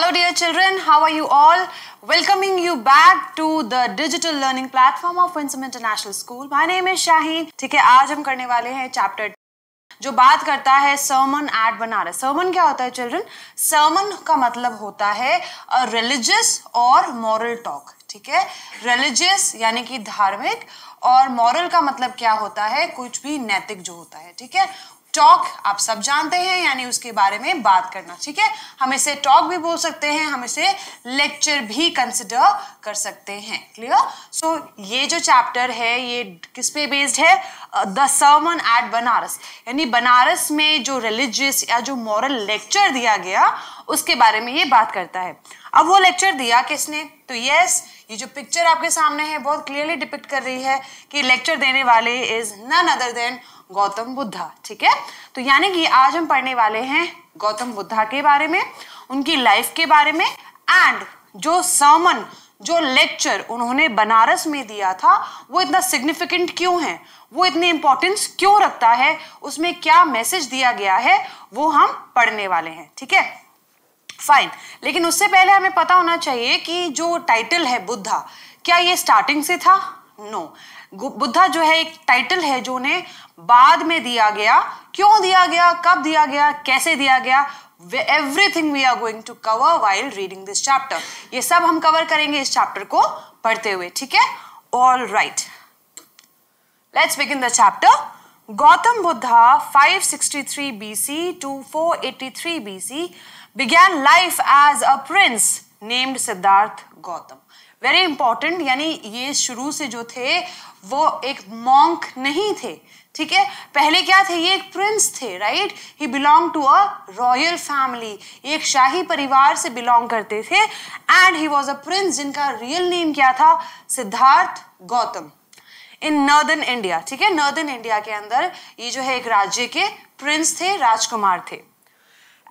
Hello dear children, how are you all? Welcoming you back to the digital learning platform of Winsome International School. My name is Shaheen. ठीक है आज हम करने वाले हैं chapter जो बात करता है सर्मन एट बनारस सर्मन क्या होता है चिल्ड्रन सर्मन का मतलब होता है रिलीजियस और मॉरल टॉक ठीक है रिलीजियस यानी कि धार्मिक और मॉरल का मतलब क्या होता है कुछ भी नैतिक जो होता है ठीक है टॉक आप सब जानते हैं यानी उसके बारे में बात करना ठीक है हम इसे टॉक भी बोल सकते हैं हम इसे लेक्चर भी कंसिडर कर सकते हैं क्लियर सो so, ये जो चैप्टर है ये किस पे बेस्ड है द सर्मन एट बनारस यानी बनारस में जो रिलीजियस या जो मॉरल लेक्चर दिया गया उसके बारे में ये बात करता है अब वो लेक्चर दिया किसने तो यस yes, ये जो पिक्चर आपके सामने है बहुत क्लियरली डिपिक्ट कर रही है कि लेक्चर देने वाले is none other than Gautam Buddha ठीक है तो यानी कि आज हम पढ़ने वाले हैं गौतम बुद्धा के बारे में उनकी लाइफ के बारे में एंड जो सामन जो लेक्चर उन्होंने बनारस में दिया था वो इतना सिग्निफिकेंट क्यों है वो इतने इंपॉर्टेंस क्यों रखता है उसमें क्या मैसेज दिया गया है वो हम पढ़ने वाले हैं ठीक है फाइन लेकिन उससे पहले हमें पता होना चाहिए कि जो टाइटल है बुद्धा क्या ये स्टार्टिंग से था नो no. बुद्धा जो है एक टाइटल है जो उन्हें बाद में दिया गया क्यों दिया गया कब दिया गया कैसे दिया गया everything we are going to cover while reading this chapter ये सब हम कवर करेंगे इस चैप्टर को पढ़ते हुए ठीक है all right let's begin the chapter Gautam Buddha 563 BC to 483 BC began life as a prince named Siddharth Gautam. Very important यानी ये शुरू से जो थे वो एक मॉन्क नहीं थे ठीक है पहले क्या थे ये एक प्रिंस थे right he belong to a royal family एक शाही परिवार से बिलोंग करते थे and he was a prince जिनका रियल नेम क्या था Siddharth Gautam in northern India ठीक है नॉर्दर्न इंडिया के अंदर ये जो है एक राज्य के प्रिंस थे राजकुमार थे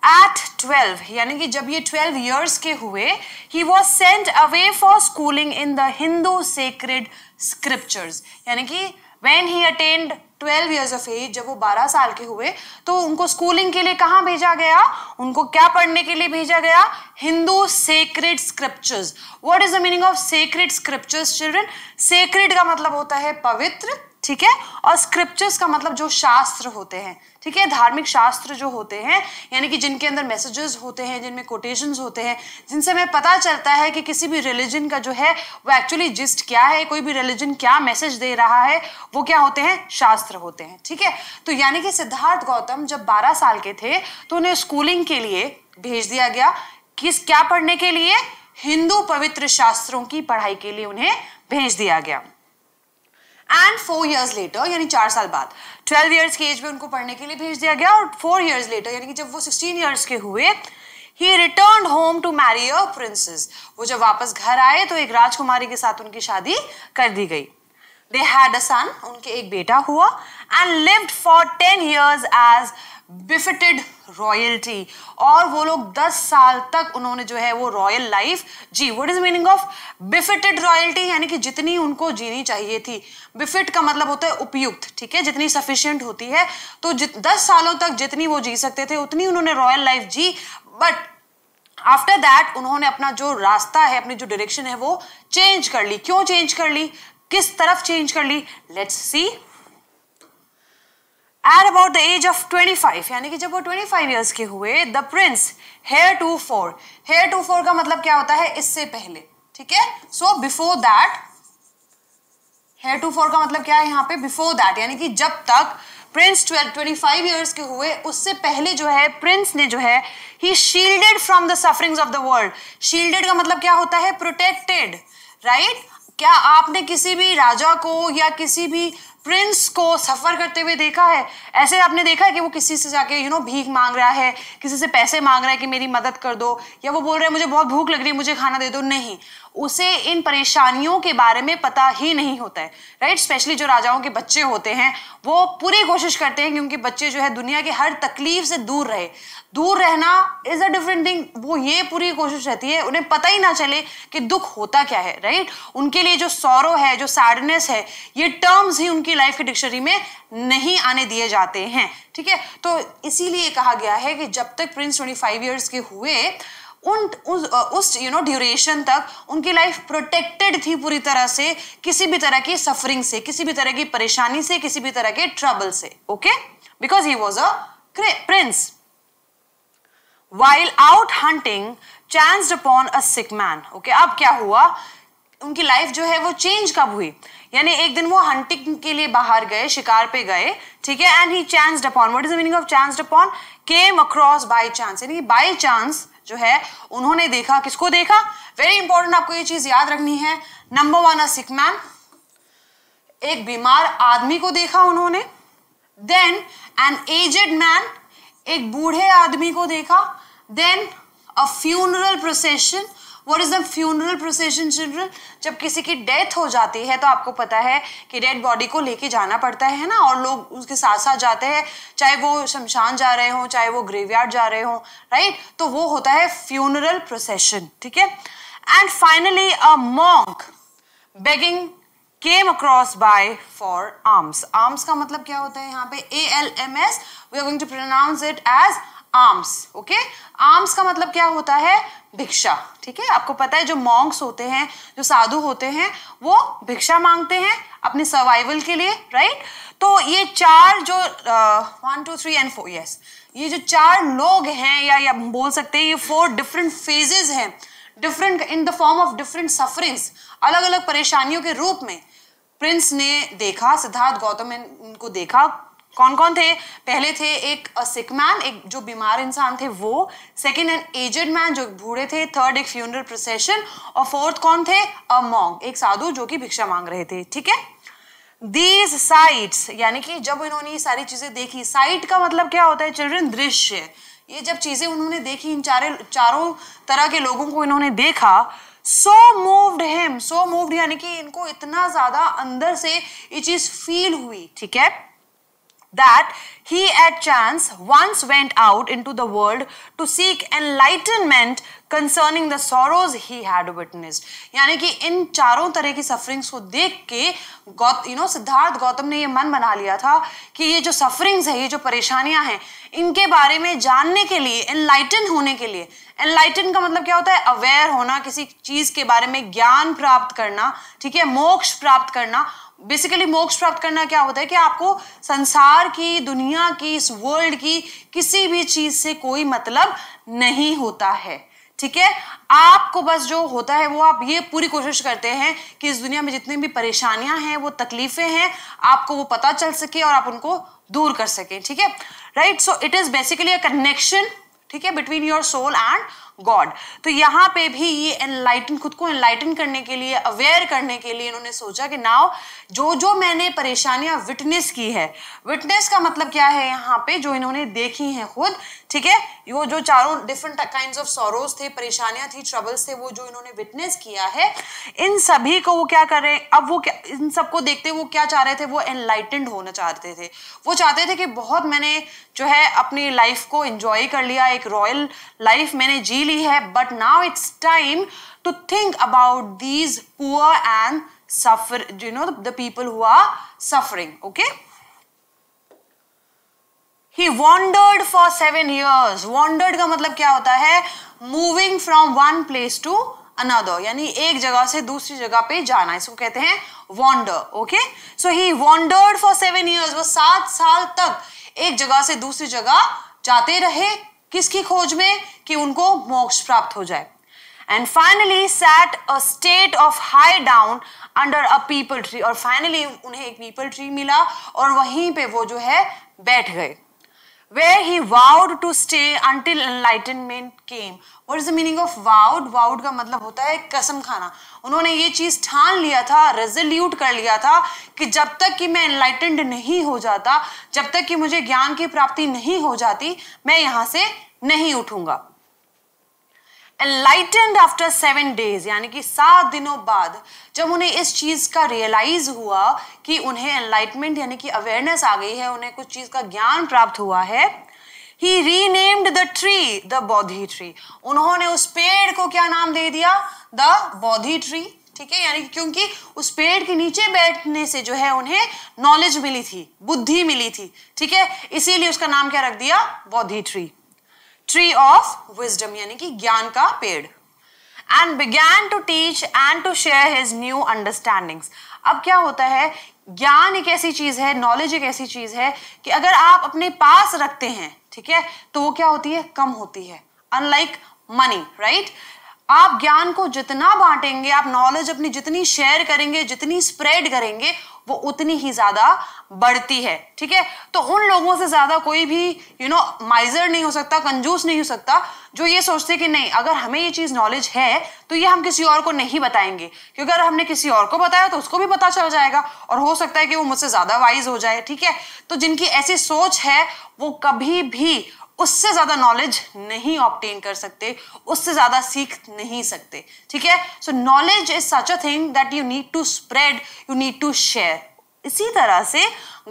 एट ट्वेल्व यानी कि जब ये ट्वेल्व ईयर्स के हुए he was sent away for schooling in the Hindu sacred scriptures यानी कि when he attend twelve years of age जब वो बारह साल के हुए तो उनको स्कूलिंग के लिए कहाँ भेजा गया उनको क्या पढ़ने के लिए भेजा गया Hindu sacred scriptures what is the meaning of sacred scriptures children sacred का मतलब होता है पवित्र ठीक है और स्क्रिप्चर्स का मतलब जो शास्त्र होते हैं ठीक है धार्मिक शास्त्र जो होते हैं यानी कि जिनके अंदर मैसेजेस होते हैं जिनमें कोटेशन होते हैं जिनसे हमें पता चलता है कि किसी भी रिलीजन का जो है वो एक्चुअली जिस्ट क्या है कोई भी रिलीजन क्या मैसेज दे रहा है वो क्या होते हैं शास्त्र होते हैं ठीक है तो यानी कि सिद्धार्थ गौतम जब बारह साल के थे तो उन्हें स्कूलिंग के लिए भेज दिया गया किस क्या पढ़ने के लिए हिंदू पवित्र शास्त्रों की पढ़ाई के लिए उन्हें भेज दिया गया एंड फोर ईयर्स लेटर यानी चार साल बाद ट्वेल्व ईयर्स की एज में उनको पढ़ने के लिए भेज दिया गया और फोर ईयर्स लेटर यानी कि जब वो सिक्सटीन ईयर्स के हुए he return home to marry a princess वो जब वापस घर आए तो एक राजकुमारी के साथ उनकी शादी कर दी गई दे हैड अ सन उनके एक बेटा हुआ and lived for ten years as befitted royalty और वो लोग दस साल तक उन्होंने जो है वो रॉयल लाइफ जी what is meaning of befitted royalty यानी कि जितनी उनको जीनी चाहिए थी बिफिट का मतलब होता है उपयुक्त ठीक है जितनी सफिशियंट होती है तो जित दस सालों तक जितनी वो जी सकते थे उतनी उन्होंने रॉयल लाइफ जी बट आफ्टर दैट उन्होंने अपना जो रास्ता है अपनी जो डायरेक्शन है वो चेंज कर ली क्यों चेंज कर ली किस तरफ चेंज कर ली let's see at about the age of twenty five यानी कि जब वो ट्वेंटी फाइव ईयर्स के हुए the prince heretofore heretofore का मतलब क्या होता है इससे पहले ठीक है so before that heretofore का मतलब क्या है यहाँ पे बिफोर दैट यानी कि जब तक प्रिंस ट्वेंटी फाइव ईयर्स के हुए उससे पहले जो है प्रिंस ने जो है he shielded from the sufferings of the world shielded का मतलब क्या होता है प्रोटेक्टेड राइट right? क्या आपने किसी भी राजा को या किसी भी प्रिंस को सफ़र करते हुए देखा है ऐसे आपने देखा है कि वो किसी से जाके यू नो भीख मांग रहा है किसी से पैसे मांग रहा है कि मेरी मदद कर दो या वो बोल रहा है मुझे बहुत भूख लग रही है मुझे खाना दे दो नहीं उसे इन परेशानियों के बारे में पता ही नहीं होता है राइट स्पेशली जो राजाओं के बच्चे होते हैं वो पूरी कोशिश करते हैं कि उनके बच्चे जो है दुनिया के हर तकलीफ से दूर रहे दूर रहना इज अ डिफरेंट थिंग वो ये पूरी कोशिश रहती है उन्हें पता ही ना चले कि दुख होता क्या है राइट उनके लिए जो सौरव है जो सैडनेस है ये टर्म्स ही उनकी की लाइफ की डिक्शनरी में नहीं आने दिए जाते हैं ठीक है तो इसीलिए कहा गया है कि जब तक प्रिंस ट्वेंटी फाइव ईयर्स के हुए उन उस यू नो ड्यूरेशन तक उनकी लाइफ प्रोटेक्टेड थी पूरी तरह से किसी भी तरह की सफरिंग से किसी भी तरह की परेशानी से किसी भी तरह के ट्रबल से okay because he was a prince while out hunting chance upon a sick man okay अब क्या हुआ उनकी लाइफ जो है वो चेंज कब हुई यानी एक दिन वो हंटिंग के लिए बाहर गए शिकार पे गए ठीक है and he chance upon what is meaning of chance upon came across by chance यानी बाई चांस जो है उन्होंने देखा किसको देखा वेरी इंपॉर्टेंट आपको ये चीज याद रखनी है नंबर वन सिक मैन एक बीमार आदमी को देखा उन्होंने देन एन एजेड मैन एक बूढ़े आदमी को देखा then a funeral procession what is the funeral procession children जब किसी की डेथ हो जाती है तो आपको पता है कि डेड बॉडी को लेके जाना पड़ता है ना और लोग उसके साथ साथ जाते हैं चाहे वो शमशान जा रहे हों चाहे वो ग्रेवयार्ड जा रहे हों राइट तो वो होता है फ्यूनरल प्रोसेशन ठीक है and finally a monk begging came across by for alms alms का मतलब क्या होता है यहाँ पे A L M S we are going to pronounce it as alms okay alms का मतलब क्या होता है भिक्षा ठीक है आपको पता है जो मॉन्क्स होते हैं जो साधु होते हैं वो भिक्षा मांगते हैं अपने सर्वाइवल के लिए राइट तो ये चार जो one two three and four yes ये जो चार लोग हैं या, या बोल सकते हैं ये फोर डिफरेंट फेजेस हैं different in the form of different sufferings अलग अलग परेशानियों के रूप में प्रिंस ने देखा सिद्धार्थ गौतम ने उनको देखा कौन कौन थे पहले थे एक सिक मैन एक जो बीमार इंसान थे वो सेकेंड एन एजेड मैन जो बूढ़े थे थर्ड एक फ्यूनरल प्रोसेशन और फोर्थ कौन थे अ मॉन्ग एक साधु जो कि भिक्षा मांग रहे थे ठीक है दीज साइट्स यानी कि जब इन्होंने ये सारी चीज़ें देखी साइट का मतलब क्या होता है चिल्ड्रन दृश्य ये जब चीज़ें उन्होंने देखी इन चारे चारों तरह के लोगों को इन्होंने देखा सो मूव्ड हेम सो मूव्ड यानी कि इनको इतना ज़्यादा अंदर से ये चीज़ फील हुई ठीक है that he at chance once went out into the world to seek enlightenment concerning the sorrows he had witnessed यानी कि इन चारों तरह की सफरिंग्स को देख के यू नो सिद्धार्थ गौतम ने ये मन बना लिया था कि ये जो सफरिंग्स है ये जो परेशानियां हैं इनके बारे में जानने के लिए एनलाइटन होने के लिए एनलाइटन का मतलब क्या होता है अवेयर होना किसी चीज़ के बारे में ज्ञान प्राप्त करना ठीक है मोक्ष प्राप्त करना बेसिकली मोक्ष प्राप्त करना क्या होता है कि आपको संसार की दुनिया की इस वर्ल्ड की किसी भी चीज से कोई मतलब नहीं होता है ठीक है आपको बस जो होता है वो आप ये पूरी कोशिश करते हैं कि इस दुनिया में जितनी भी परेशानियां हैं वो तकलीफें हैं आपको वो पता चल सके और आप उनको दूर कर सके ठीक है right so it is basically a connection ठीक है between your soul and God तो यहाँ पे भी ये एनलाइटन खुद को एनलाइटन करने के लिए अवेयर करने के लिए इन्होंने सोचा कि नाव जो जो मैंने परेशानियां विटनेस की है विटनेस का मतलब क्या है यहाँ पे जो इन्होंने देखी हैं खुद ठीक है वो जो चारों डिफरेंट काइंड ऑफ सोरोज थे परेशानियां थी ट्रबल्स थे वो जो इन्होंने विटनेस किया है इन सभी को वो क्या कर रहे हैं अब वो क्या इन सबको देखते वो क्या चाह रहे थे वो एनलाइटेंड होना चाहते थे वो चाहते थे कि बहुत मैंने जो है अपनी लाइफ को इंजॉय कर लिया एक रॉयल लाइफ मैंने जी ली है but now it's time to think about these poor and suffer you know the people people suffering okay he wandered for seven years wandered का मतलब क्या होता है moving from one place to another यानी एक जगह से दूसरी जगह पे जाना इसको कहते हैं wander okay so he wandered for seven years वो सात साल तक एक जगह से दूसरी जगह जाते रहे किसकी खोज में कि उनको मोक्ष प्राप्त हो जाए and finally set a state of high down under a peepal tree और फाइनली उन्हें एक पीपल ट्री मिला और वहीं पे वो जो है बैठ गए where he vowed to stay until enlightenment came. What is the meaning of vowed? Vowed का मतलब होता है कसम खाना उन्होंने ये चीज़ ठान लिया था रेजोल्यूट कर लिया था कि जब तक कि मैं एनलाइटेंड नहीं हो जाता जब तक कि मुझे ज्ञान की प्राप्ति नहीं हो जाती मैं यहां से नहीं उठूंगा एनलाइटेंड आफ्टर सेवन डेज यानी कि सात दिनों बाद जब उन्हें इस चीज़ का रियलाइज हुआ कि उन्हें एनलाइटमेंट यानी कि अवेयरनेस आ गई है उन्हें कुछ चीज़ का ज्ञान प्राप्त हुआ है he renamed the tree the Bodhi tree उन्होंने उस पेड़ को क्या नाम दे दिया द बौद्धि ट्री ठीक है यानी क्योंकि उस पेड़ के नीचे बैठने से जो है उन्हें नॉलेज मिली थी बुद्धि मिली थी ठीक है इसीलिए उसका नाम क्या रख दिया Bodhi tree tree of wisdom यानी कि ज्ञान का पेड़ and began to teach and to share his new understandings अब क्या होता है ज्ञान एक ऐसी चीज है नॉलेज एक ऐसी चीज है कि अगर आप अपने पास रखते हैं ठीक है तो वो क्या होती है कम होती है अनलाइक मनी राइट आप ज्ञान को जितना बांटेंगे आप नॉलेज अपनी जितनी शेयर करेंगे जितनी स्प्रेड करेंगे वो उतनी ही ज्यादा बढ़ती है ठीक है तो उन लोगों से ज्यादा कोई भी यू नो माइजर नहीं हो सकता कंजूस नहीं हो सकता जो ये सोचते कि नहीं अगर हमें ये चीज नॉलेज है तो ये हम किसी और को नहीं बताएंगे क्योंकि अगर हमने किसी और को बताया तो उसको भी पता चल जाएगा और हो सकता है कि वो मुझसे ज्यादा वाइज हो जाए ठीक है तो जिनकी ऐसी सोच है वो कभी भी उससे ज़्यादा नॉलेज नहीं ऑप्टेन कर सकते उससे ज़्यादा सीख नहीं सकते ठीक है so knowledge is such a thing that you need to spread you need to share इसी तरह से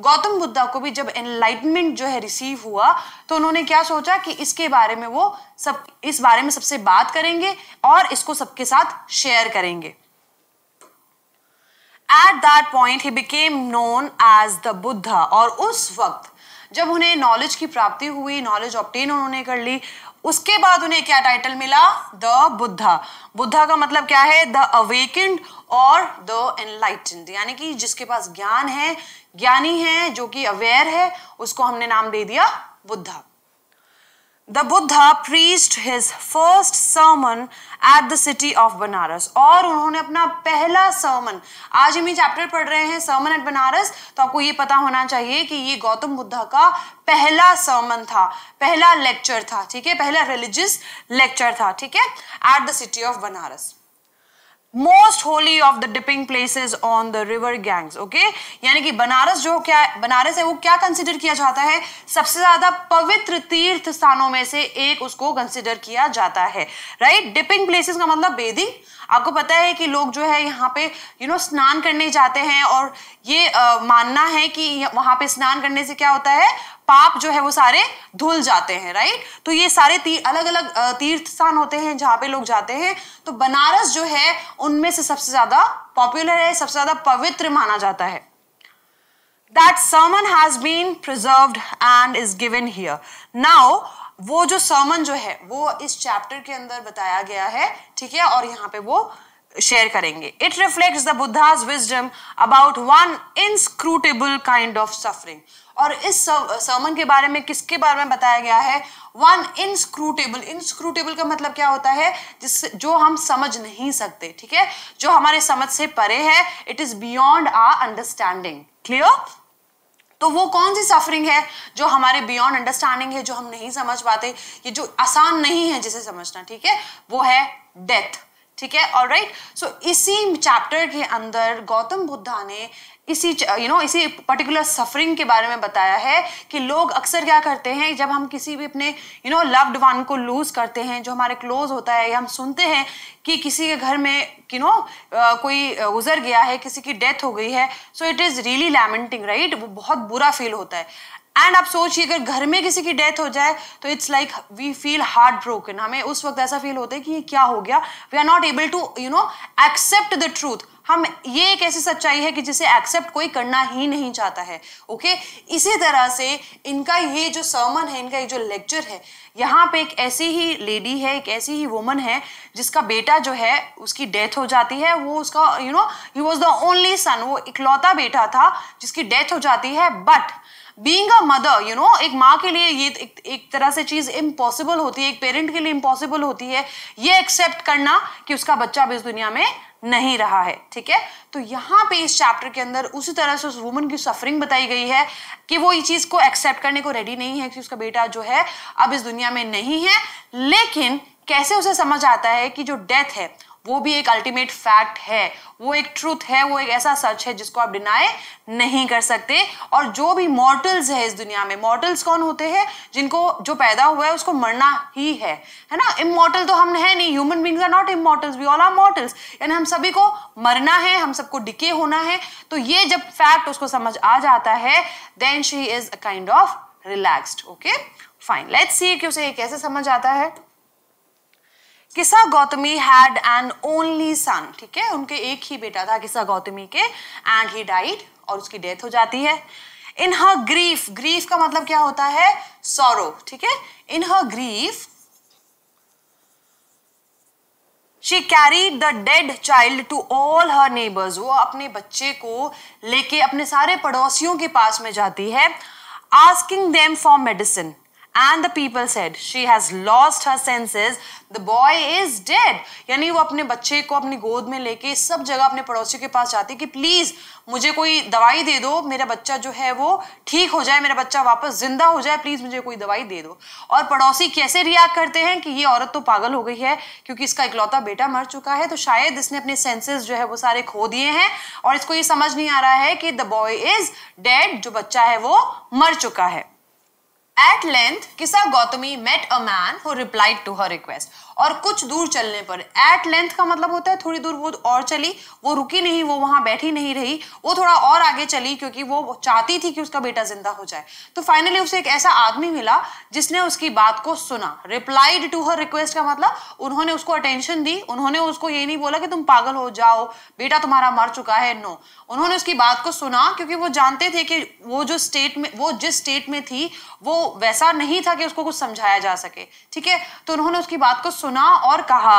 गौतम बुद्धा को भी जब एनलाइटमेंट जो है रिसीव हुआ तो उन्होंने क्या सोचा कि इसके बारे में वो सब इस बारे में सबसे बात करेंगे और इसको सबके साथ शेयर करेंगे at that point he became known as the Buddha और उस वक्त जब उन्हें नॉलेज की प्राप्ति हुई नॉलेज ऑप्टेन उन्होंने कर ली उसके बाद उन्हें क्या टाइटल मिला द बुद्धा बुद्धा का मतलब क्या है द अवेकेंड और द एनलाइटेंड यानी कि जिसके पास ज्ञान है ज्ञानी है जो कि अवेयर है उसको हमने नाम दे दिया Buddha the Buddha preached his first sermon at the city of Banaras और उन्होंने अपना पहला सर्मन आज हम ये चैप्टर पढ़ रहे हैं सर्मन एट बनारस तो आपको ये पता होना चाहिए कि ये गौतम बुद्ध का पहला सर्मन था पहला लेक्चर था ठीक है पहला रिलीजियस लेक्चर था ठीक है at the city of Banaras most holy of the dipping places on the river Ganges okay यानी कि बनारस जो क्या बनारस है वो क्या कंसिडर किया जाता है सबसे ज्यादा पवित्र तीर्थ स्थानों में से एक उसको कंसिडर किया जाता है राइट डिपिंग प्लेसेस का मतलब बेदी आपको पता है कि लोग जो है यहाँ पे यू you नो know, स्नान करने जाते हैं और ये आ, मानना है कि वहां पे स्नान करने से क्या होता है पाप जो है वो सारे धुल जाते हैं राइट तो ये सारे ती, अलग अलग तीर्थ स्थान होते हैं जहां पे लोग जाते हैं तो बनारस जो है उनमें से सबसे ज्यादा पॉपुलर है सबसे ज्यादा पवित्र माना जाता है that sermon has been preserve and is given here now वो जो सर्मन जो है वो इस चैप्टर के अंदर बताया गया है ठीक है और यहाँ पे वो शेयर करेंगे it reflects the Buddha's wisdom about one inscrutable kind of suffering और इस सर्मन के बारे में किसके बारे में बताया गया है वन इनस्क्रूटेबल इनस्क्रूटेबल का मतलब क्या होता है जिस जो हम समझ नहीं सकते ठीक है जो हमारे समझ से परे है it is beyond our understanding clear तो वो कौन सी सफरिंग है जो हमारे बियॉन्ड अंडरस्टैंडिंग है जो हम नहीं समझ पाते ये जो आसान नहीं है जिसे समझना ठीक है वो है डेथ ठीक है ऑलराइट सो इसी चैप्टर के अंदर गौतम बुद्धा ने इसी यू नो इसी पर्टिकुलर सफरिंग के बारे में बताया है कि लोग अक्सर क्या करते हैं जब हम किसी भी अपने यू नो लव्ड वन को लूज़ करते हैं जो हमारे क्लोज होता है या हम सुनते हैं कि किसी के घर में यू नो कोई गुजर गया है किसी की डेथ हो गई है so it is really lamenting right वो बहुत बुरा फील होता है एंड आप सोचिए अगर घर में किसी की डेथ हो जाए तो it's like we feel heartbroken हमें उस वक्त ऐसा फील होता है कि ये क्या हो गया we are not able to you know accept the truth हम ये एक ऐसी सच्चाई है कि जिसे एक्सेप्ट कोई करना ही नहीं चाहता है ओके इसी तरह से इनका ये जो सर्मन है इनका ये जो लेक्चर है यहाँ पे एक ऐसी ही लेडी है एक ऐसी ही वुमन है जिसका बेटा जो है उसकी डेथ हो जाती है वो उसका you know he was the only son वो इकलौता बेटा था जिसकी डेथ हो जाती है but being a mother you know एक माँ के लिए ये एक, एक तरह से चीज़ इम्पॉसिबल होती है एक पेरेंट के लिए इम्पॉसिबल होती है ये एक्सेप्ट करना कि उसका बच्चा अब इस दुनिया में नहीं रहा है ठीक है तो यहाँ पे इस चैप्टर के अंदर उसी तरह से उस वुमन की सफरिंग बताई गई है कि वो इस चीज को एक्सेप्ट करने को रेडी नहीं है कि उसका बेटा जो है अब इस दुनिया में नहीं है लेकिन कैसे उसे समझ आता है कि जो डेथ है वो भी एक अल्टीमेट फैक्ट है वो एक ट्रूथ है वो एक ऐसा सच है जिसको आप डिनाई नहीं कर सकते और जो भी मॉर्टल्स है इस दुनिया में मॉर्टल्स कौन होते हैं जिनको जो पैदा हुआ है उसको मरना ही है है ना इमोटल तो हम है नहीं human beings are not immortals we all are mortals यानी हम सभी को मरना है हम सबको डिके होना है तो ये जब फैक्ट उसको समझ आ जाता है then she is a kind of relaxed okay fine let's see कि उसे कैसे समझ आता है Kisa Gautami had an only son ठीक है उनके एक ही बेटा था किसा गौतमी के एंड ही डाइड और उसकी डेथ हो जाती है इन हर ग्रीफ ग्रीफ का मतलब क्या होता है सौरो ठीक है in her grief she carry the dead child to all her neighbours वो अपने बच्चे को लेके अपने सारे पड़ोसियों के पास में जाती है asking them for medicine and the people said she has lost her senses the boy is dead यानी वो अपने बच्चे को अपनी गोद में लेके सब जगह अपने पड़ोसी के पास जाती कि प्लीज़ मुझे कोई दवाई दे दो मेरा बच्चा जो है वो ठीक हो जाए मेरा बच्चा वापस जिंदा हो जाए प्लीज़ मुझे कोई दवाई दे दो और पड़ोसी कैसे रिएक्ट करते हैं कि ये औरत तो पागल हो गई है क्योंकि इसका इकलौता बेटा मर चुका है तो शायद इसने अपने सेंसेस जो है वो सारे खो दिए हैं और इसको ये समझ नहीं आ रहा है कि द बॉय इज डेड जो बच्चा है वो मर चुका है At length, Kisa Gautami met a man who replied to her request. और कुछ दूर चलने पर एट लेंथ का मतलब होता है थोड़ी दूर वो और चली वो रुकी नहीं वो वहां बैठी नहीं रही वो थोड़ा और आगे चली क्योंकि वो चाहती थी कि उसका बेटा जिंदा हो जाए तो फाइनली उसे एक ऐसा आदमी मिला जिसने उसकी बात को सुना रिप्लाइड टू हर रिक्वेस्ट का मतलब उन्होंने उसको अटेंशन दी उन्होंने उसको ये नहीं बोला कि तुम पागल हो जाओ बेटा तुम्हारा मर चुका है नो उन्होंने उसकी बात को सुना क्योंकि वो जानते थे कि वो जो स्टेट में वो जिस स्टेट में थी वो वैसा नहीं था कि उसको कुछ समझाया जा सके ठीक है तो उन्होंने उसकी बात को सुना सुना और कहा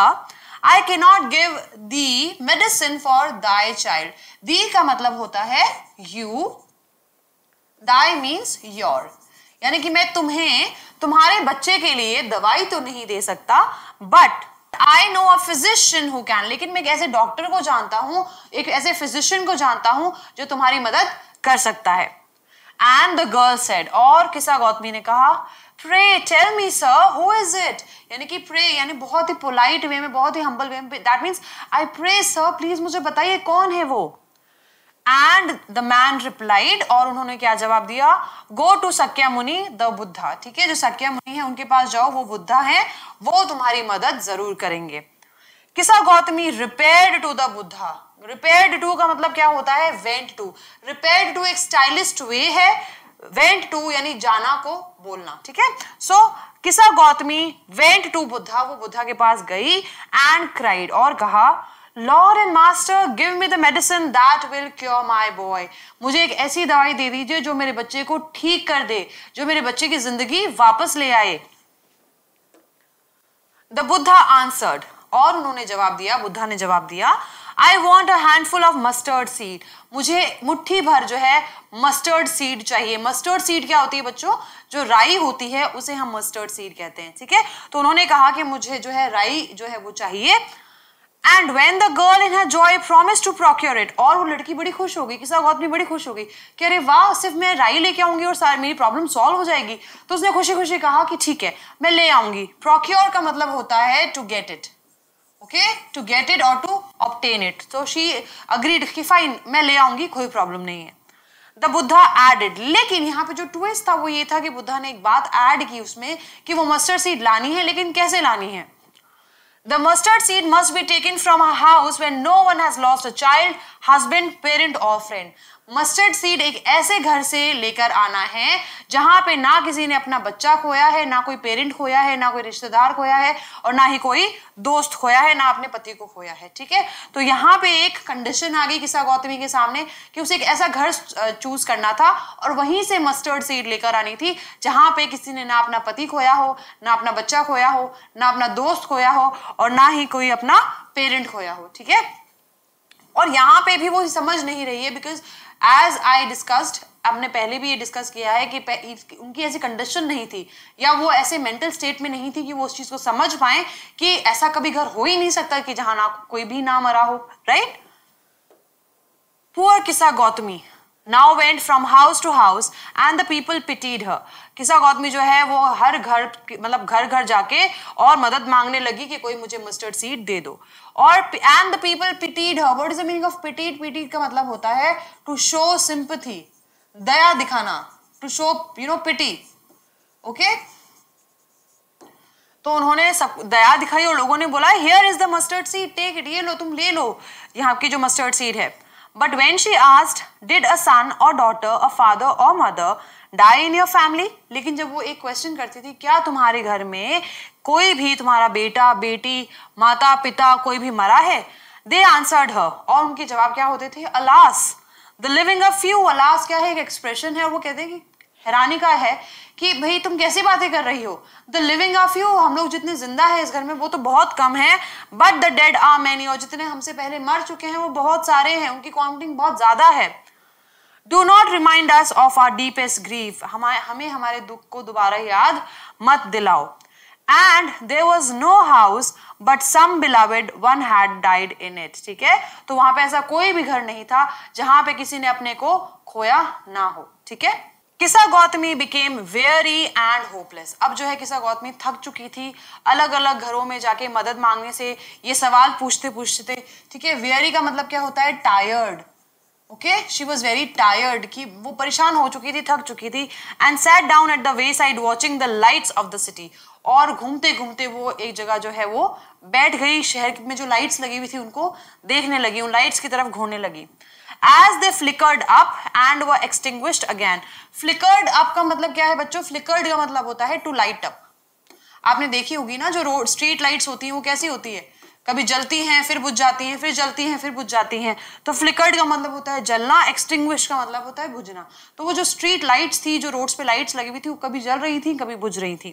I can not give the medicine for thy child the का मतलब होता है यू दाई मीन्स योर यानी कि मैं तुम्हें तुम्हारे बच्चे के लिए दवाई तो नहीं दे सकता but I know a physician who can लेकिन मैं एक ऐसे डॉक्टर को जानता हूं एक ऐसे फिजिशियन को जानता हूं जो तुम्हारी मदद कर सकता है एंड द गर्ल सेड और किसा गौतमी ने कहा pray tell me sir who is it यानी कि प्रे यानी बहुत ही पोलाइट वे में बहुत ही हम्बल वे में that means I pray sir please मुझे बताइए कौन है वो एंड द मैन रिप्लाइड और उन्होंने क्या जवाब दिया गो टू सक्या मुनि द बुद्धा ठीक है जो सक्या मुनि है उनके पास जाओ वो बुद्धा है वो तुम्हारी मदद जरूर करेंगे Kisa Gautami repair to the Buddha repaired to का मतलब क्या होता है वेंट टू रिपेयर्ड टू एक स्टाइलिस्ट वे है वेंट टू यानी जाना को बोलना ठीक है सो so, किसा गौतमी वेंट टू बुद्धा वो बुद्धा के पास गई एंड क्राइड और कहा lord and master give me the medicine that will cure my boy मुझे एक ऐसी दवाई दे दीजिए जो मेरे बच्चे को ठीक कर दे जो मेरे बच्चे की जिंदगी वापस ले आए द बुद्धा आंसर्ड और उन्होंने जवाब दिया बुद्धा ने जवाब दिया I want a handful of mustard seed मुझे मुट्ठी भर जो है मस्टर्ड सीड चाहिए मस्टर्ड सीड क्या होती है बच्चों जो राई होती है उसे हम मस्टर्ड सीड कहते हैं ठीक है तो उन्होंने कहा कि मुझे जो है राई जो है वो चाहिए and when the girl in joy promise to procure it और वो लड़की बड़ी खुश होगी किसा गौत गौतमी बड़ी खुश होगी कि अरे वाह सिर्फ मैं राई लेके आऊंगी और सारी मेरी प्रॉब्लम सॉल्व हो जाएगी तो उसने खुशी खुशी कहा कि ठीक है मैं ले आऊंगी प्रोक्योर का मतलब होता है to get it okay to get it और to obtain it so she agreed कि फाइन मैं ले आऊंगी कोई प्रॉब्लम नहीं है द बुद्धा एडेड लेकिन यहाँ पे जो ट्विस्ट था वो ये था कि बुद्धा ने एक बात एड की उसमें कि वो मस्टर्ड सीड लानी है लेकिन कैसे लानी है the mustard seed must be taken from a house when no one has lost a child husband, parent or friend mustard seed एक ऐसे घर से लेकर आना है जहां पे ना किसी ने अपना बच्चा खोया है ना कोई पेरेंट खोया है ना कोई रिश्तेदार खोया है और ना ही कोई दोस्त खोया है ना अपने पति को खोया है ठीक है तो यहाँ पे एक कंडीशन आ गई किसा गौतमी के सामने कि उसे एक ऐसा घर चूज करना था और वहीं से मस्टर्ड सीड लेकर आनी थी जहां पे किसी ने ना अपना पति खोया हो ना अपना बच्चा खोया हो ना अपना दोस्त खोया हो और ना ही कोई अपना पेरेंट खोया हो ठीक है और यहाँ पे भी वो समझ नहीं रही है बिकॉज एज आई डिस्कस्ड आपने पहले भी ये डिस्कस किया है कि उनकी ऐसी कंडीशन नहीं थी या वो ऐसे मेंटल स्टेट में नहीं थी कि वो उस चीज़ को समझ पाए कि ऐसा कभी घर हो ही नहीं सकता कि जहां ना कोई भी ना मरा हो right poor Kisa Gautami now went from house to house and the people pitied her Kisa Gautami जो है वो हर घर मतलब घर घर जाके और मदद मांगने लगी कि कोई मुझे मस्टर्ड सीड दे दो और and the people pitied her what is the meaning of pitied pitied का मतलब होता है टू शो सिंपथी दया दिखाना to show you know pity okay तो उन्होंने सब दया दिखाई और लोगों ने बोला here is the mustard seed take it ये लो तुम ले लो यहाँ की जो मस्टर्ड सीड है but when she asked did a son or daughter a father और mother die in your family लेकिन जब वो एक क्वेश्चन करती थी क्या तुम्हारे घर में कोई भी तुम्हारा बेटा बेटी माता पिता कोई भी मरा है दे आंसर्ड हर और उनके जवाब क्या होते थे alas the living a few alas क्या है एक एक्सप्रेशन है और वो कहते हैं कि हैरानी का है कि भाई तुम कैसी बातें कर रही हो द लिविंग ऑफ यू हम लोग जितने जिंदा है इस घर में वो तो बहुत कम है but the dead are many और जितने हमसे पहले मर चुके हैं वो बहुत सारे हैं उनकी काउंटिंग बहुत ज़्यादा है do not remind us of our deepest grief हमारे हमें हमारे दुख को दोबारा याद मत दिलाओ and there was no house but some beloved one had died in it ठीक है तो वहां पे ऐसा कोई भी घर नहीं था जहां पे किसी ने अपने को खोया ना हो ठीक है Kisa Gautami became very and hopeless अब जो है किसा गौतमी थक चुकी थी अलग अलग घरों में जाके मदद मांगने से ये सवाल पूछते पूछते ठीक है वेरी का मतलब क्या होता है tired okay she was very tired कि वो परेशान हो चुकी थी थक चुकी थी and sat down at the wayside watching the lights of the city और घूमते घूमते वो एक जगह जो है वो बैठ गई शहर में जो लाइट्स लगी हुई थी उनको देखने लगी उन लाइट्स की तरफ घूमने लगी as they flickered up and were extinguished again flickered up का मतलब क्या है बच्चों फ्लिकर्ड का मतलब होता है टू लाइट अप आपने देखी होगी ना जो रोड स्ट्रीट लाइट्स होती हैं वो कैसी होती है कभी जलती हैं फिर बुझ जाती हैं फिर जलती हैं फिर बुझ जाती हैं तो फ्लिकर्ड का मतलब होता है जलना एक्सटिंग्विश का मतलब होता है बुझना तो वो जो स्ट्रीट लाइट्स थी जो रोड्स पे लाइट्स लगी हुई थी वो कभी जल रही थी कभी बुझ रही थी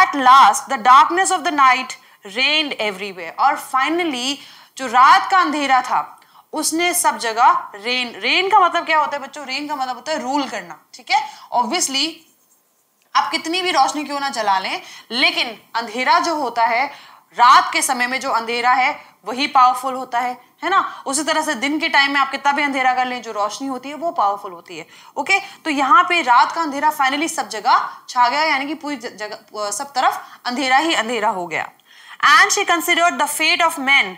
at last the darkness of the night reigned everywhere और फाइनली जो रात का अंधेरा था उसने सब जगह रेन रेन का मतलब क्या होता है बच्चों रेन का मतलब होता है रूल करना ठीक है ऑब्वियसली आप कितनी भी रोशनी क्यों ना चला लें लेकिन अंधेरा जो होता है रात के समय में जो अंधेरा है वही पावरफुल होता है है ना उसी तरह से दिन के टाइम में आप कितना भी अंधेरा कर लें जो रोशनी होती है वो पावरफुल होती है ओके तो यहाँ पे रात का अंधेरा फाइनली सब जगह छा गया यानी कि पूरी जगह सब तरफ अंधेरा ही अंधेरा हो गया and she considered the fate of man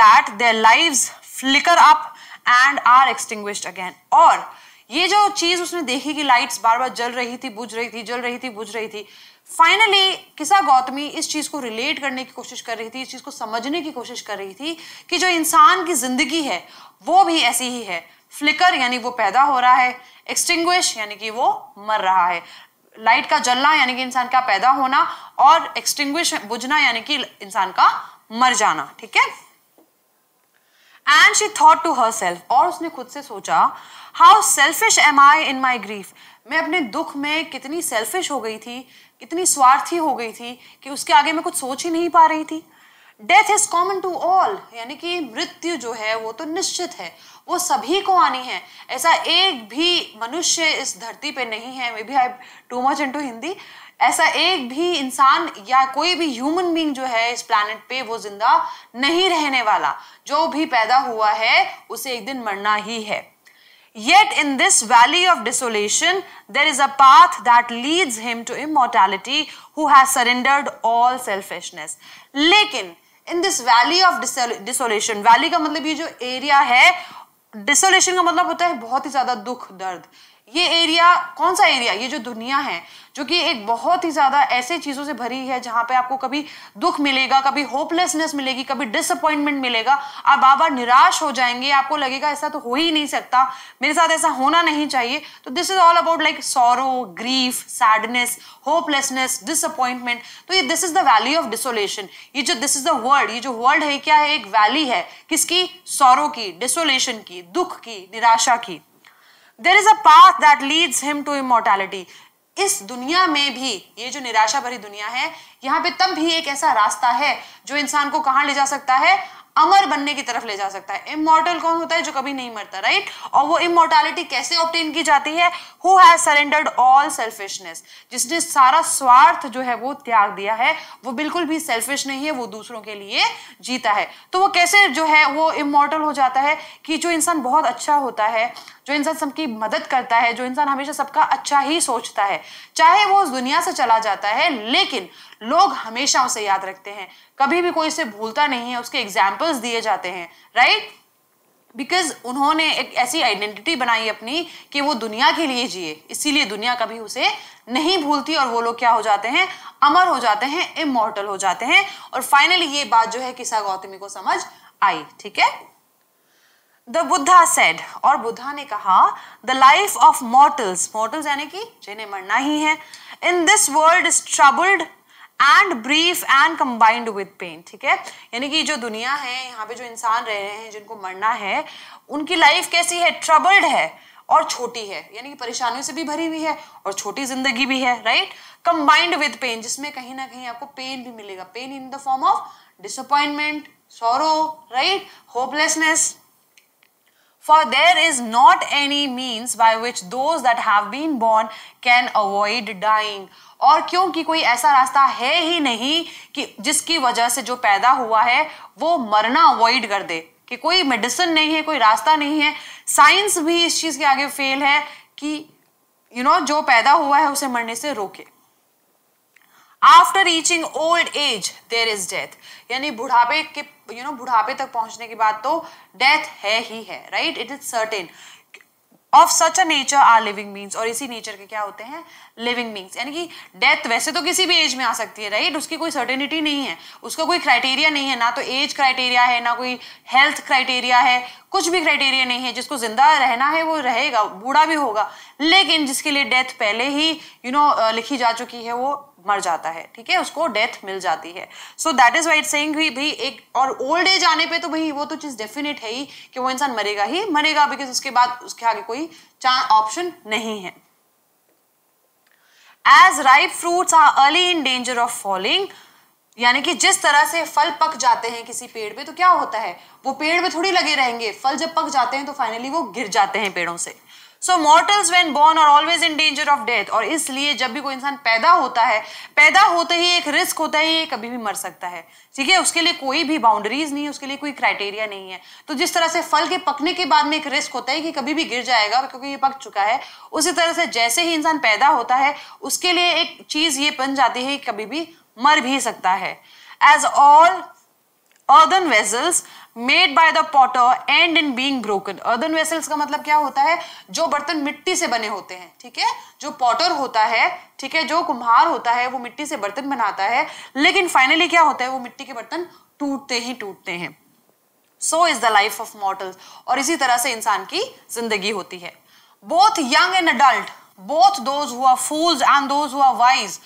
that their lives flicker up and are extinguished again और ये जो चीज उसने देखी कि लाइट्स बार बार जल रही थी बुझ रही थी जल रही थी बुझ रही थी फाइनली किसा गौतमी इस चीज को रिलेट करने की कोशिश कर रही थी इस चीज को समझने की कोशिश कर रही थी कि जो इंसान की जिंदगी है वो भी ऐसी ही है फ्लिकर यानी वो पैदा हो रहा है एक्सटिंग्विश यानी कि वो मर रहा है लाइट का जलना यानी कि इंसान का पैदा होना और एक्सटिंग्विश बुझना यानी कि इंसान का मर जाना ठीक है and she thought to herself और उसने खुद से सोचा how selfish am I in my grief मैं अपने दुख में कितनी सेल्फिश हो गई थी कितनी स्वार्थी हो गई थी कि उसके आगे मैं कुछ सोच ही नहीं पा रही थी death is common to all यानी कि मृत्यु जो है वो तो निश्चित है वो सभी को आनी है ऐसा एक भी मनुष्य इस धरती पे नहीं है maybe I too much into Hindi ऐसा एक भी इंसान या कोई भी ह्यूमन बींग जो है इस प्लानट पे वो जिंदा नहीं रहने वाला जो भी पैदा हुआ है उसे एक दिन मरना ही है Yet in this valley of desolation, there is a path that leads him to immortality who has surrendered all selfishness. लेकिन in this valley of desolation, valley का मतलब ये जो area है डिसोलेशन का मतलब होता है बहुत ही ज्यादा दुख दर्द ये एरिया कौन सा एरिया ये जो दुनिया है जो कि एक बहुत ही ज़्यादा ऐसे चीज़ों से भरी है जहां पे आपको कभी दुख मिलेगा कभी होपलेसनेस मिलेगी कभी डिसअपॉइंटमेंट मिलेगा आप बार बार निराश हो जाएंगे आपको लगेगा ऐसा तो हो ही नहीं सकता मेरे साथ ऐसा होना नहीं चाहिए तो this is all about like sorrow grief sadness hopelessness disappointment तो ये this is the valley of desolation ये जो दिस इज द वर्ल्ड ये जो वर्ल्ड है क्या है एक वैली है किसकी सौरों की डिसोलेशन की दुख की निराशा की there is a path that leads him to immortality इस दुनिया में भी ये जो निराशा भरी दुनिया है यहाँ पे तब भी एक ऐसा रास्ता है जो इंसान को कहां ले जा सकता है अमर बनने की तरफ ले जा सकता है इमोर्टल कौन होता है जो कभी नहीं मरता राइट और वो इमोर्टैलिटी कैसे ऑप्टेन की जाती है who has surrendered all selfishness जिसने सारा स्वार्थ जो है वो त्याग दिया है वो बिल्कुल भी सेल्फिश नहीं है वो दूसरों के लिए जीता है तो वो कैसे जो है वो इमोर्टल हो जाता है कि जो इंसान बहुत अच्छा होता है जो इंसान सबकी मदद करता है जो इंसान हमेशा सबका अच्छा ही सोचता है चाहे वो उस दुनिया से चला जाता है लेकिन लोग हमेशा उसे याद रखते हैं कभी भी कोई उसे भूलता नहीं है उसके एग्जाम्पल्स दिए जाते हैं राइट बिकॉज उन्होंने एक ऐसी आइडेंटिटी बनाई अपनी कि वो दुनिया के लिए जिए इसीलिए दुनिया कभी उसे नहीं भूलती और वो लोग क्या हो जाते हैं अमर हो जाते हैं इमोर्टल हो जाते हैं और फाइनली ये बात जो है किसा गौतमी को समझ आई ठीक है द बुद्धा सेड और बुद्धा ने कहा the life of mortals mortals यानी कि जिन्हें मरना ही है in this world is troubled and brief and combined with pain ठीक है यानी कि जो दुनिया है यहाँ पे जो इंसान रह रहे हैं जिनको मरना है उनकी लाइफ कैसी है ट्रबल्ड है और छोटी है यानी कि परेशानियों से भी भरी हुई है और छोटी जिंदगी भी है राइट कंबाइंड विद पेन जिसमें कहीं ना कहीं आपको पेन भी मिलेगा pain in the form of disappointment sorrow right hopelessness For there is not any means by which those that have been born can avoid dying. और क्योंकि कोई ऐसा रास्ता है ही नहीं कि जिसकी वजह से जो पैदा हुआ है वो मरना अवॉइड कर दे कि कोई मेडिसिन नहीं है कोई रास्ता नहीं है साइंस भी इस चीज़ के आगे फेल है कि यू you नो know, जो पैदा हुआ है उसे मरने से रोके after reaching old age there is death यानी बुढ़ापे के यू नो बुढ़ापे तक पहुंचने के बाद तो डेथ है ही है right it is certain of such a nature our living means और इसी नेचर के क्या होते हैं लिविंग मीन्स यानी कि डेथ वैसे तो किसी भी एज में आ सकती है राइट right? उसकी कोई सर्टेनिटी नहीं है उसका कोई क्राइटेरिया नहीं है ना तो एज क्राइटेरिया है ना कोई हेल्थ क्राइटेरिया है कुछ भी क्राइटेरिया नहीं है जिसको जिंदा रहना है वो रहेगा बूढ़ा भी होगा लेकिन जिसके लिए डेथ पहले ही यू you नो know, लिखी जा चुकी है वो मर जाता है ठीक है उसको डेथ मिल जाती है so that is what saying भी एक और ओल्ड एज आने पे तो भाई वो तो चीज़ डेफिनेट है ही कि वो इंसान मरेगा ही मरेगा बिकॉज उसके बाद उसके आगे कोई ऑप्शन नहीं है as ripe fruits are early in danger of falling यानी कि जिस तरह से फल पक जाते हैं किसी पेड़ पे तो क्या होता है वो पेड़ पे थोड़ी लगे रहेंगे फल जब पक जाते हैं तो फाइनली वो गिर जाते हैं पेड़ों से so mortals when born are always in danger of death और इसलिए जब भी कोई इंसान पैदा होता है पैदा होते ही एक रिस्क होता है ये कभी भी मर सकता है ठीक है उसके लिए कोई भी बाउंड्रीज नहीं है उसके लिए कोई क्राइटेरिया नहीं है तो जिस तरह से फल के पकने के बाद में एक रिस्क होता है कि कभी भी गिर जाएगा क्योंकि ये पक चुका है उसी तरह से जैसे ही इंसान पैदा होता है उसके लिए एक चीज ये बन जाती है कि कभी भी मर भी सकता है as all earthen vessels made by the potter end in being broken earthen vessels का मतलब क्या होता है जो बर्तन मिट्टी से बने होते हैं ठीक है जो पॉटर होता है ठीक है जो कुम्हार होता है वो मिट्टी से बर्तन बनाता है लेकिन फाइनली क्या होता है वो मिट्टी के बर्तन टूटते ही टूटते हैं so is the life of mortals और इसी तरह से इंसान की जिंदगी होती है both young and adult both those who fools and those who wise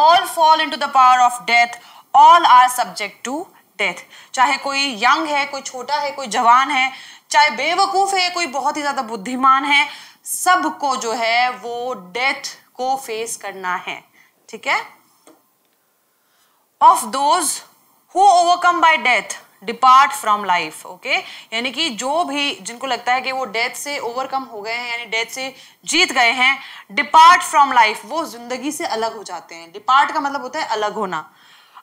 all fall into the power of death all are subject to death चाहे कोई यंग है कोई छोटा है कोई जवान है चाहे बेवकूफ़ है कोई बहुत ही ज़्यादा बुद्धिमान है सबको जो है वो डेथ को फेस करना है ठीक है of those who overcome by death depart from life okay यानी कि जो भी जिनको लगता है कि वो डेथ से ओवरकम हो गए हैं यानी डेथ से जीत गए हैं डिपार्ट फ्रॉम लाइफ वो जिंदगी से अलग हो जाते हैं डिपार्ट का मतलब होता है अलग होना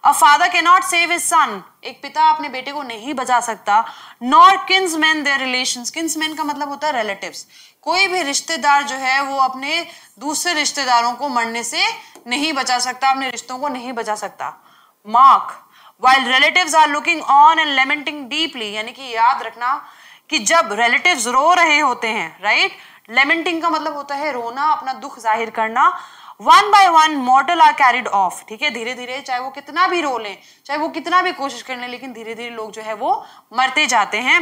a father can not save his son एक पिता अपने बेटे को नहीं बचा सकता nor kinsmen their relation kinsmen का मतलब होता है रिलेटिव कोई भी रिश्तेदार जो है वो अपने दूसरे रिश्तेदारों को मरने से नहीं बचा सकता अपने रिश्तों को नहीं बचा सकता mark while relative are looking on and lamenting deeply यानी कि याद रखना कि जब रिलेटिव रो रहे होते हैं राइट right? लेमेंटिंग का मतलब होता है रोना अपना दुख जाहिर करना one by one mortals are carried off ठीक है धीरे धीरे चाहे वो कितना भी रो लें चाहे वो कितना भी कोशिश कर लें लेकिन धीरे धीरे लोग जो है वो मरते जाते हैं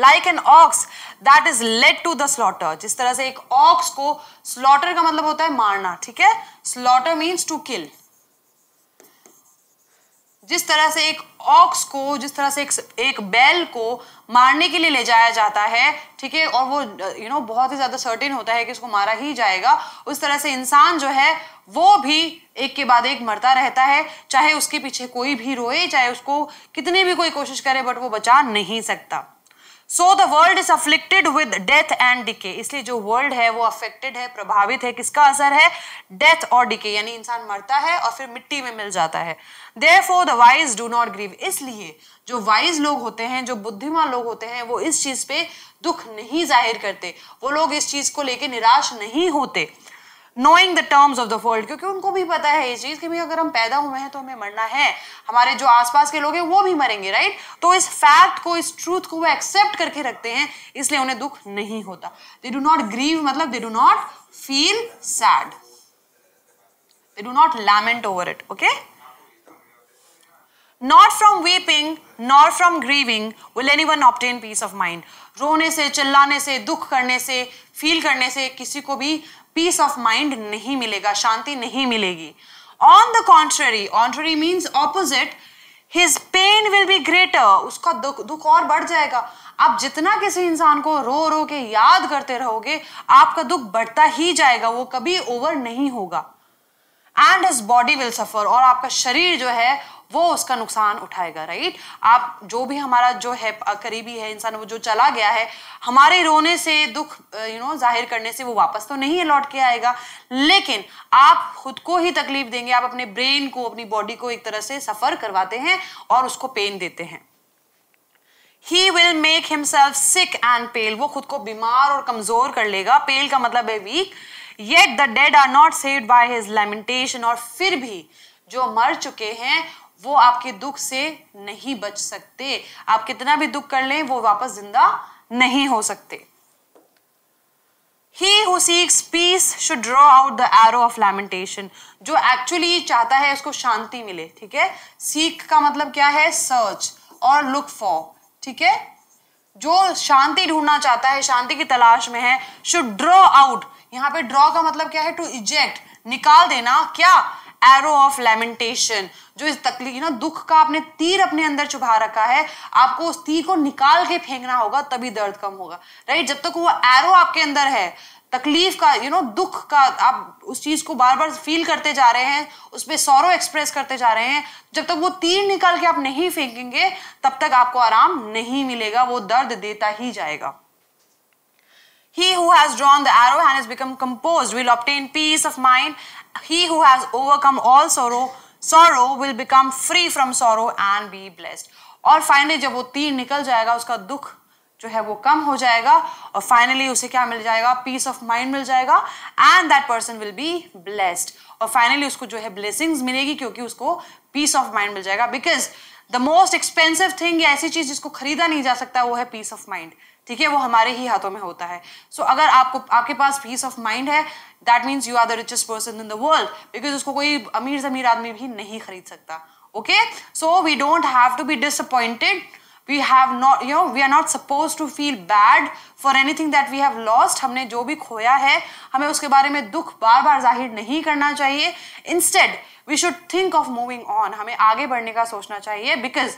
like an ox that is led to the slaughter जिस तरह से एक ऑक्स को स्लॉटर का मतलब होता है मारना ठीक है स्लॉटर मीन्स टू किल जिस तरह से एक ऑक्स को जिस तरह से एक एक बैल को मारने के लिए ले जाया जाता है ठीक है और वो यू you नो know, बहुत ही ज़्यादा सर्टेन होता है कि उसको मारा ही जाएगा उस तरह से इंसान जो है वो भी एक के बाद एक मरता रहता है चाहे उसके पीछे कोई भी रोए चाहे उसको कितने भी कोई कोशिश करे बट वो बचा नहीं सकता so the world is afflicted with death and decay इसलिए जो वर्ल्ड है वो अफेक्टेड है प्रभावित है किसका असर है डेथ और डिके यानी इंसान मरता है और फिर मिट्टी में मिल जाता है therefore the wise do not grieve इसलिए जो वाइज लोग होते हैं जो बुद्धिमान लोग होते हैं वो इस चीज़ पे दुख नहीं जाहिर करते वो लोग इस चीज़ को लेके निराश नहीं होते knowing the terms of the world क्योंकि उनको भी पता है ये चीज़ कि भाई अगर हम पैदा हुए हैं तो हमें मरना है हमारे जो आसपास के लोग हैं वो भी मरेंगे राइट right? तो इस फैक्ट को इस ट्रूथ को वो एक्सेप्ट करके रखते हैं इसलिए उन्हें दुख नहीं होता दे डू नॉट ग्रीव मतलब they do not feel sad they do not lament over it okay not from weeping not from grieving will anyone obtain peace of mind रोने से चिल्लाने से दुख करने से फील करने से किसी को भी पीस ऑफ माइंड नहीं मिलेगा शांति नहीं मिलेगी on the contrary contrary means opposite his pain will be greater उसका दुख दुख और बढ़ जाएगा आप जितना किसी इंसान को रो रो के याद करते रहोगे आपका दुख बढ़ता ही जाएगा वो कभी ओवर नहीं होगा and his body will suffer और आपका शरीर जो है वो उसका नुकसान उठाएगा राइट आप जो भी हमारा जो है करीबी है इंसान वो जो चला गया है हमारे रोने से दुख यू नो जाहिर करने से वो वापस तो नहीं लौट के आएगा लेकिन आप खुद को ही तकलीफ देंगे आप अपने ब्रेन को अपनी बॉडी को एक तरह से सफ़र करवाते हैं और उसको पेन देते हैं he will make himself sick and pale वो खुद को बीमार और कमजोर कर लेगा पेल का मतलब है weak yet the dead are not saved by his lamentation और फिर भी जो मर चुके हैं वो आपके दुख से नहीं बच सकते आप कितना भी दुख कर लें वो वापस जिंदा नहीं हो सकते he who seeks peace should draw out the arrow of lamentation जो एक्चुअली चाहता है उसको शांति मिले ठीक है सीख का मतलब क्या है सर्च और लुक फॉर ठीक है जो शांति ढूंढना चाहता है शांति की तलाश में है शुड ड्रॉ आउट यहाँ पे ड्रॉ का मतलब क्या है टू इजेक्ट निकाल देना क्या एरो ऑफ लेमेंटेशन जो इस तकलीफ ना दुख का आपने तीर अपने अंदर चुभा रखा है आपको उस तीर को निकाल के फेंकना होगा तभी दर्द कम होगा राइट जब तक वो एरो आपके अंदर है तकलीफ का यू नो दुख का आप उस चीज को बार बार फील करते जा रहे हैं उस पर सौरव एक्सप्रेस करते जा रहे हैं जब तक वो तीर निकाल के आप नहीं फेंकेंगे तब तक आपको आराम नहीं मिलेगा वो दर्द देता ही जाएगा He who has drawn the arrow and has become composed will obtain peace of mind. He who has overcome all sorrow, sorrow will become free from sorrow and be blessed. और फाइनली जब वो तीर निकल जाएगा उसका दुख जो है वो कम हो जाएगा और फाइनली उसे क्या मिल जाएगा पीस ऑफ माइंड मिल जाएगा and that person will be blessed और फाइनली उसको जो है ब्लेसिंग्स मिलेगी क्योंकि उसको पीस ऑफ माइंड मिल जाएगा because the most expensive thing ऐसी चीज जिसको खरीदा नहीं जा सकता वो है पीस ऑफ माइंड ठीक है वो हमारे ही हाथों में होता है सो so, अगर आपको आपके पास पीस ऑफ माइंड है that means you are the richest person in the world because उसको कोई अमीर जमीर आदमी भी नहीं खरीद सकता okay so we don't have to be disappointed we have not you know we are not suppose to feel bad for thing that we have lost हमने जो भी खोया है हमें उसके बारे में दुख बार बार जाहिर नहीं करना चाहिए instead we should think of moving on हमें आगे बढ़ने का सोचना चाहिए बिकॉज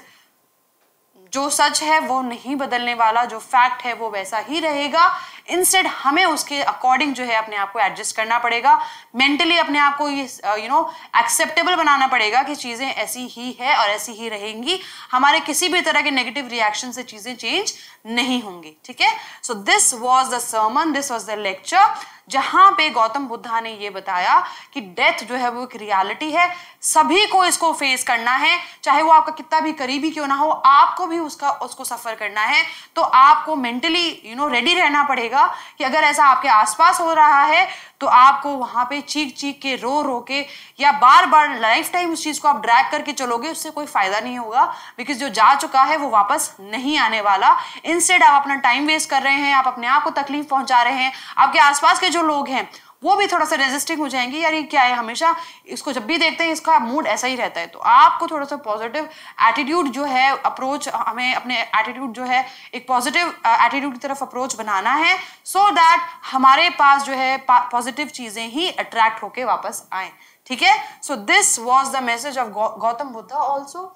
जो सच है वो नहीं बदलने वाला जो फैक्ट है वो वैसा ही रहेगा इंस्टेड हमें उसके अकॉर्डिंग जो है अपने आप को एडजस्ट करना पड़ेगा मेंटली अपने आप को ये यू नो एक्सेप्टेबल बनाना पड़ेगा कि चीज़ें ऐसी ही है और ऐसी ही रहेंगी हमारे किसी भी तरह के नेगेटिव रिएक्शन से चीज़ें चेंज नहीं होंगी ठीक है so this was the sermon this was the lecture जहां पे गौतम बुद्धा ने ये बताया कि डेथ जो है वो एक रियलिटी है सभी को इसको फेस करना है चाहे वो आपका कितना भी करीबी क्यों ना हो आपको भी उसका उसको सफर करना है तो आपको मेंटली यू नो रेडी रहना पड़ेगा कि अगर ऐसा आपके आसपास हो रहा है तो आपको वहां पे चीख चीख के रो रो के या बार बार लाइफ टाइम उस चीज को आप ड्रैग करके चलोगे उससे कोई फायदा नहीं होगा बिकॉज जो जा चुका है वो वापस नहीं आने वाला इंस्टेड आप अपना टाइम वेस्ट कर रहे हैं आप अपने आप को तकलीफ पहुंचा रहे हैं आपके आसपास के जो जो लोग हैं वो भी थोड़ा सा रेजिस्टिंग हो जाएंगे यार ये क्या है हमेशा इसको जब भी देखते हैं इसका मूड ऐसा ही रहता है तो आपको थोड़ा सा पॉजिटिव एटीट्यूड जो है अप्रोच हमें अपने एटीट्यूड जो है एक पॉजिटिव एटीट्यूड की तरफ अप्रोच बनाना है सो so दैट हमारे पास जो है पॉजिटिव चीज़ें ही अट्रैक्ट होके वापस आए ठीक है so this was the message of Gautam Buddha also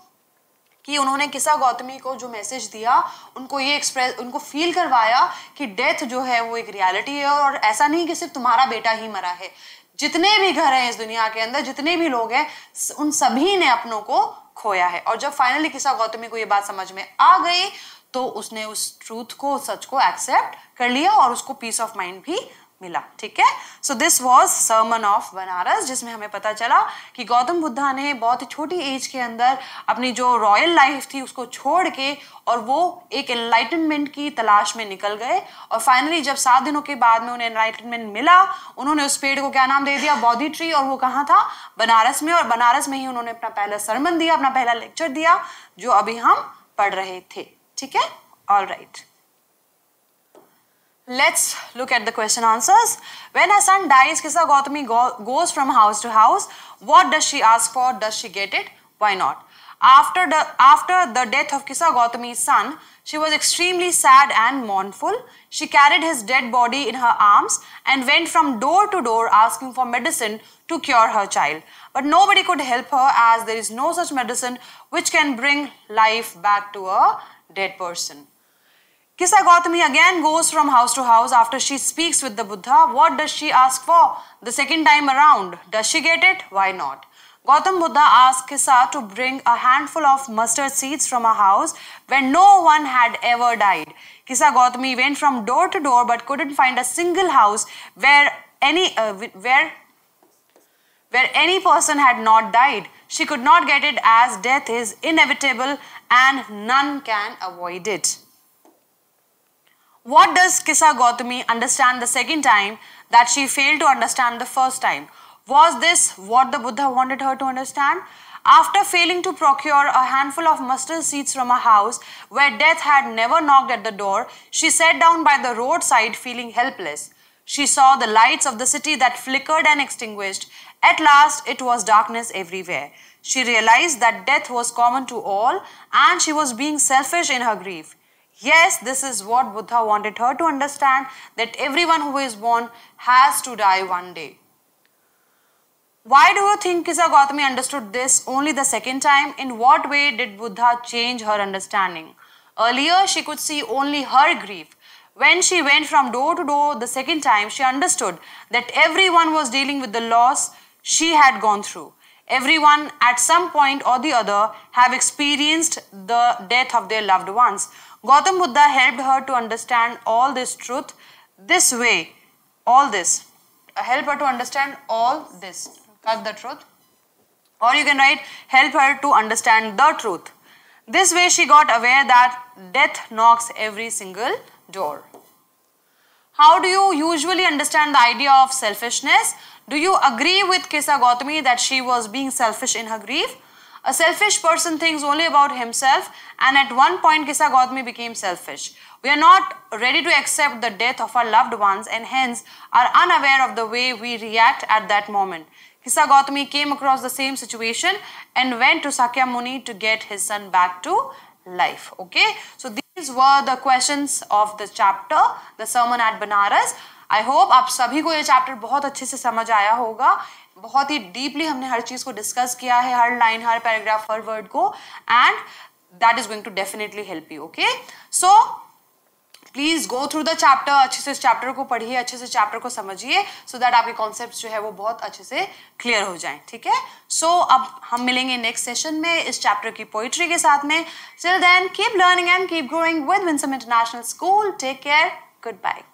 कि उन्होंने किसा गौतमी को जो मैसेज दिया उनको ये एक्सप्रेस उनको फील करवाया कि डेथ जो है वो एक रियलिटी है और ऐसा नहीं कि सिर्फ तुम्हारा बेटा ही मरा है जितने भी घर हैं इस दुनिया के अंदर जितने भी लोग हैं उन सभी ने अपनों को खोया है और जब फाइनली किसा गौतमी को ये बात समझ में आ गई तो उसने उस ट्रूथ को सच को एक्सेप्ट कर लिया और उसको पीस ऑफ माइंड भी मिला ठीक है so this was sermon of Banaras जिसमें हमें पता चला कि गौतम बुद्धा ने बहुत ही छोटी एज के अंदर अपनी जो रॉयल लाइफ थी उसको छोड़ के और वो एक एनलाइटनमेंट की तलाश में निकल गए और फाइनली जब सात दिनों के बाद में उन्हें एनलाइटनमेंट मिला उन्होंने उस पेड़ को क्या नाम दे दिया बौद्धि ट्री और वो कहाँ था बनारस में और बनारस में ही उन्होंने अपना पहला सरमन दिया अपना पहला लेक्चर दिया जो अभी हम पढ़ रहे थे ठीक है all right right. Let's look at the question answers. When her son dies, Kisa Gautami go goes from house to house. What does she ask for? Does she get it? Why not? After the, after the death of Kisa Gautami's son, she was extremely sad and mournful. She carried his dead body in her arms and went from door to door asking for medicine to cure her child. But nobody could help her as there is no such medicine which can bring life back to a dead person. Kisa Gautami again goes from house to house after she speaks with the Buddha. What does she ask for? The second time around. Does she get it? Why not? Gautam Buddha asked Kisa to bring a handful of mustard seeds from a house where no one had ever died. Kisa Gautami went from door to door but couldn't find a single house where any uh, where where any person had not died. She could not get it as death is inevitable and none can avoid it. What does Kissa Gautami understand the second time that she failed to understand the first time? Was this what the Buddha wanted her to understand? After failing to procure a handful of mustard seeds from a house where death had never knocked at the door, she sat down by the roadside feeling helpless. She saw the lights of the city that flickered and extinguished. At last, it was darkness everywhere. She realized that death was common to all and she was being selfish in her grief. Yes, this is what Buddha wanted her to understand that everyone who is born has to die one day. Why do you think Kisa Gautami understood this only the second time? In what way did Buddha change her understanding? Earlier, she could see only her grief. When she went from door to door the second time, she understood that everyone was dealing with the loss she had gone through. Everyone at some point or the other have experienced the death of their loved ones. Gautam Buddha helped her to understand all this truth this way. All this. Help her to understand all this. Cut the truth. Or you can write, help her to understand the truth. This way she got aware that death knocks every single door. How do you usually understand the idea of selfishness? Do you agree with Kesa Gautami that she was being selfish in her grief? A selfish person thinks only about himself and at one point Kisa Gautami became selfish. We are not ready to accept the death of our loved ones and hence are unaware of the way we react at that moment. Kisa Gautami came across the same situation and went to Sakyamuni to get his son back to life. Okay, so these were the questions of the chapter, the sermon at Banaras. I hope आप सभी को ये chapter बहुत अच्छे से बहुत ही deeply हमने हर चीज़ को डिस्कस किया है हर लाइन हर पैराग्राफ हर वर्ड को and that is going to definitely help you okay so please go through the chapter अच्छे से इस चैप्टर को पढ़िए अच्छे से चैप्टर को समझिए सो दैट आपके कॉन्सेप्ट जो है वो बहुत अच्छे से क्लियर हो जाए ठीक है सो अब हम मिलेंगे नेक्स्ट सेशन में इस चैप्टर की पोइट्री के साथ में till then keep learning and keep growing with Winsome international school take care good bye